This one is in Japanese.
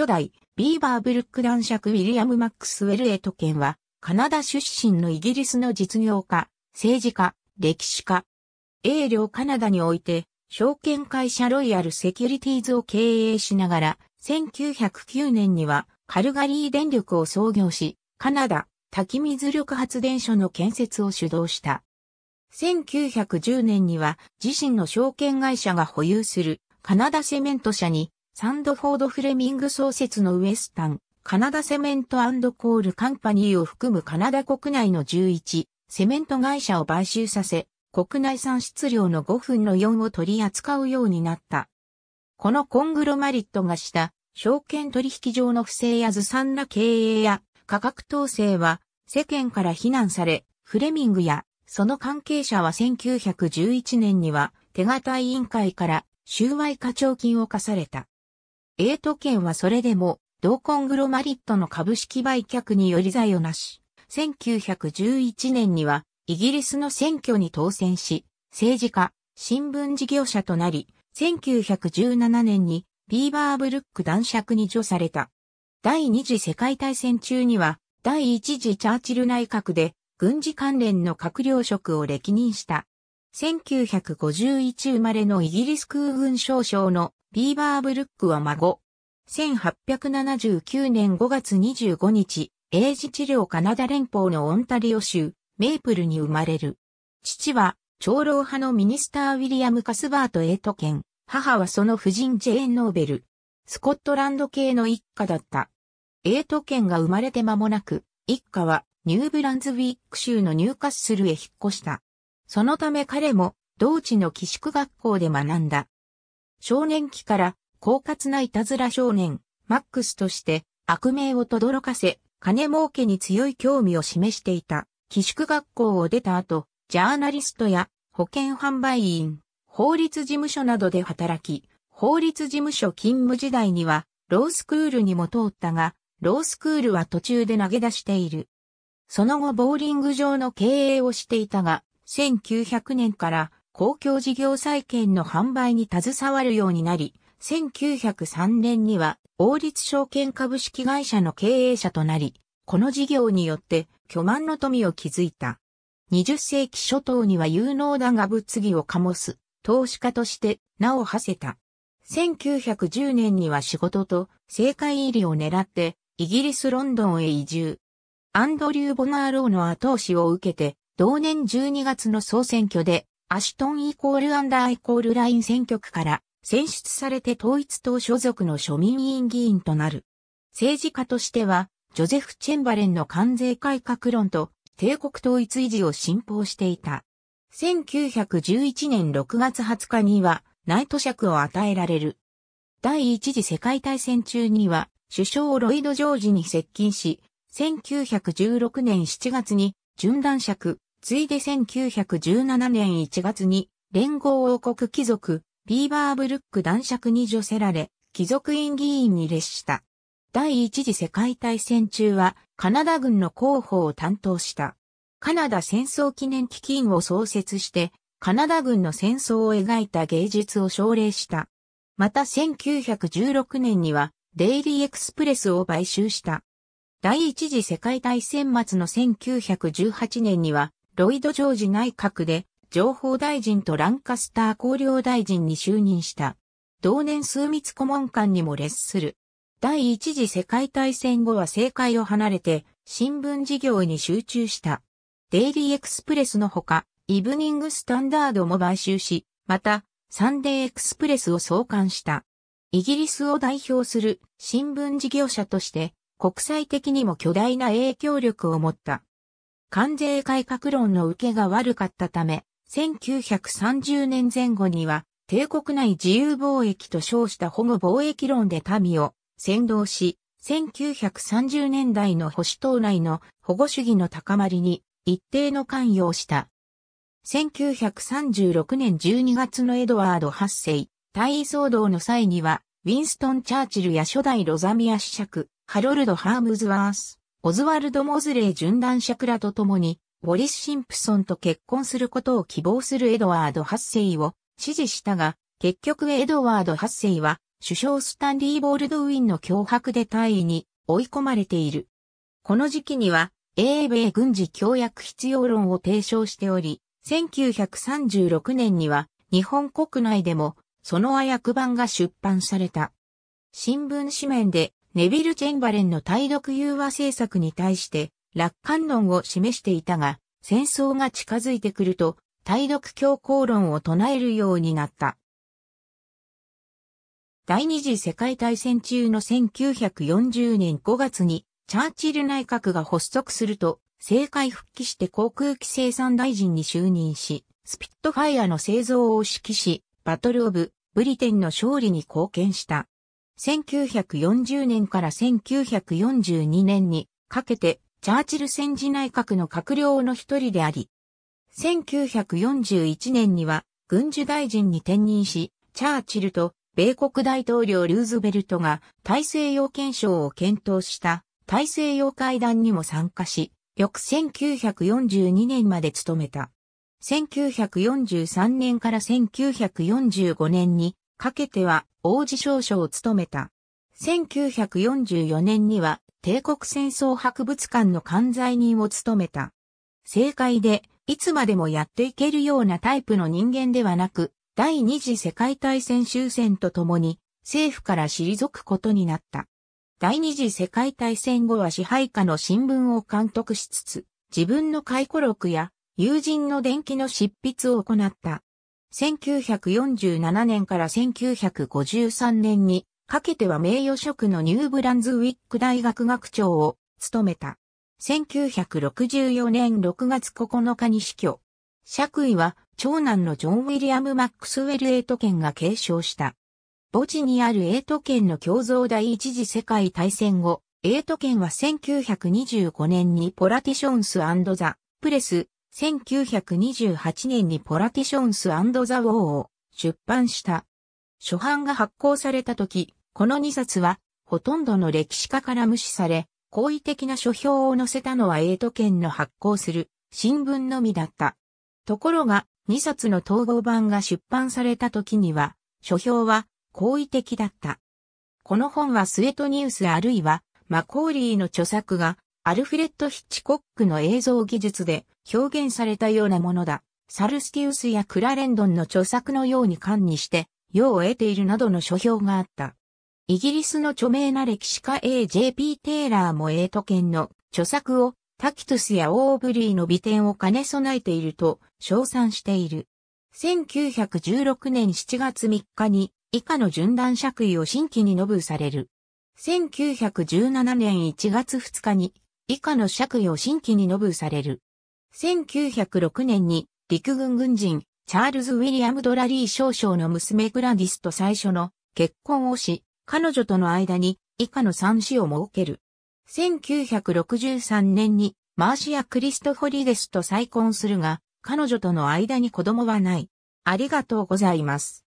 初代、ビーバーブルック男爵ウィリアム・マックスウェル・エトケンは、カナダ出身のイギリスの実業家、政治家、歴史家。英領カナダにおいて、証券会社ロイヤルセキュリティーズを経営しながら、1909年にはカルガリー電力を創業し、カナダ滝水力発電所の建設を主導した。1910年には自身の証券会社が保有するカナダセメント社にサンドフォード・フレミング創設のウエスタン、カナダセメントコールカンパニーを含むカナダ国内の11、セメント会社を買収させ、国内産出量の5分の4を取り扱うようになった。このコングロマリットがした証券取引上の不正やずさんな経営や価格統制は世間から非難され、フレミングやその関係者は1911年には手堅委員会から収賄課徴金を課された。エイト県はそれでも、同コングロマリットの株式売却により財をなし、1911年には、イギリスの選挙に当選し、政治家、新聞事業者となり、1917年にビーバーブルック男爵に除された。第二次世界大戦中には、第一次チャーチル内閣で軍事関連の閣僚職を歴任した。1951生まれのイギリス空軍少将のビーバーブルックは孫。1879年5月25日、英字治療カナダ連邦のオンタリオ州、メイプルに生まれる。父は、長老派のミニスター・ウィリアム・カスバート・エイト県、母はその夫人ジェーン・ノーベル。スコットランド系の一家だった。エイト県が生まれて間もなく、一家はニューブランズウィック州のニューカッスルへ引っ越した。そのため彼も同地の寄宿学校で学んだ。少年期から狡猾ないたずら少年、マックスとして悪名を轟かせ、金儲けに強い興味を示していた。寄宿学校を出た後、ジャーナリストや保険販売員、法律事務所などで働き、法律事務所勤務時代には、ロースクールにも通ったが、ロースクールは途中で投げ出している。その後ボーリング場の経営をしていたが、1900年から公共事業債券の販売に携わるようになり、1903年には王立証券株式会社の経営者となり、この事業によって巨万の富を築いた。20世紀初頭には有能だが物議を醸す投資家として名を馳せた。1910年には仕事と政界入りを狙ってイギリスロンドンへ移住。アンドリュー・ボナーローの後押しを受けて同年12月の総選挙で、アシュトンイコールアンダーイコールライン選挙区から選出されて統一党所属の庶民委員議員となる。政治家としては、ジョゼフ・チェンバレンの関税改革論と帝国統一維持を信奉していた。1911年6月20日にはナイト尺を与えられる。第一次世界大戦中には首相ロイド・ジョージに接近し、1916年7月に順断尺、ついで1917年1月に連合王国貴族、ビーバーブルック男爵に除せられ、貴族院議員に列した。第一次世界大戦中はカナダ軍の広報を担当した。カナダ戦争記念基金を創設して、カナダ軍の戦争を描いた芸術を奨励した。また1916年にはデイリーエクスプレスを買収した。第一次世界大戦末の1918年にはロイド・ジョージ内閣で、情報大臣とランカスター公領大臣に就任した。同年枢密顧問官にも列する。第一次世界大戦後は政界を離れて、新聞事業に集中した。デイリーエクスプレスのほか、イブニングスタンダードも買収し、また、サンデーエクスプレスを創刊した。イギリスを代表する新聞事業者として、国際的にも巨大な影響力を持った。関税改革論の受けが悪かったため、1930年前後には、帝国内自由貿易と称した保護貿易論で民を先導し、1930年代の保守党内の保護主義の高まりに一定の関与をした。1936年12月のエドワード8世、大尉騒動の際には、ウィンストン・チャーチルや初代ロザミア子爵、ハロルド・ハームズワース、オズワルド・モズレー団者クラと共に、ウォリス・シンプソンと結婚することを希望するエドワード8世を支持したが、結局エドワード8世は、首相スタンリー・ボールドウィンの脅迫で退位に追い込まれている。この時期には、英米軍事協約必要論を提唱しており、1936年には日本国内でもその和訳版が出版された。新聞紙面でネビル・チェンバレンの対独融和政策に対して楽観論を示していたが、戦争が近づいてくると、対独強硬論を唱えるようになった。第二次世界大戦中の1940年5月に、チャーチル内閣が発足すると、政界復帰して航空機生産大臣に就任し、スピットファイアの製造を指揮し、バトルオブ、ブリテンの勝利に貢献した。1940年から1942年にかけてチャーチル戦時内閣の閣僚の一人であり、1941年には軍需大臣に転任し、チャーチルと米国大統領ルーズベルトが大西洋憲章を検討した大西洋会談にも参加し、翌1942年まで務めた。1943年から1945年にかけては王子少将を務めた。1944年には帝国戦争博物館の管財人を務めた。政界でいつまでもやっていけるようなタイプの人間ではなく、第二次世界大戦終戦とともに政府から退くことになった。第二次世界大戦後は支配下の新聞を監督しつつ、自分の回顧録や友人の伝記の執筆を行った。1947年から1953年にかけては名誉職のニューブランズウィック大学学長を務めた。1964年6月9日に死去。爵位は長男のジョン・ウィリアム・マックスウェル・エイト県が継承した。墓地にあるエイト県の共造第一次世界大戦後、エイト県は1925年にポラティションスザ・プレス1928年にポラティションスザ・ウォーを出版した。初版が発行された時、この2冊は、ほとんどの歴史家から無視され、好意的な書評を載せたのはエイト県の発行する新聞のみだった。ところが、2冊の統合版が出版された時には、書評は好意的だった。この本はスエトニュースあるいはマコーリーの著作がアルフレッド・ヒッチコックの映像技術で表現されたようなものだ。サルスティウスやクラレンドンの著作のように管にして、用を得ているなどの書評があった。イギリスの著名な歴史家 A.J.P. テイラーもエイトの著作をタキトゥスやオーブリーの美点を兼ね備えていると称賛している。1916年7月3日に以下の順断爵位を新規に述ぶされる。1917年1月2日に以下の爵位を新規にノブされる。1906年に陸軍軍人チャールズ・ウィリアム・ドラリー少将の娘グラディスと最初の結婚をし、彼女との間に以下の三子を設ける。1963年にマーシア・クリストフォリデスと再婚するが、彼女との間に子供はない。ありがとうございます。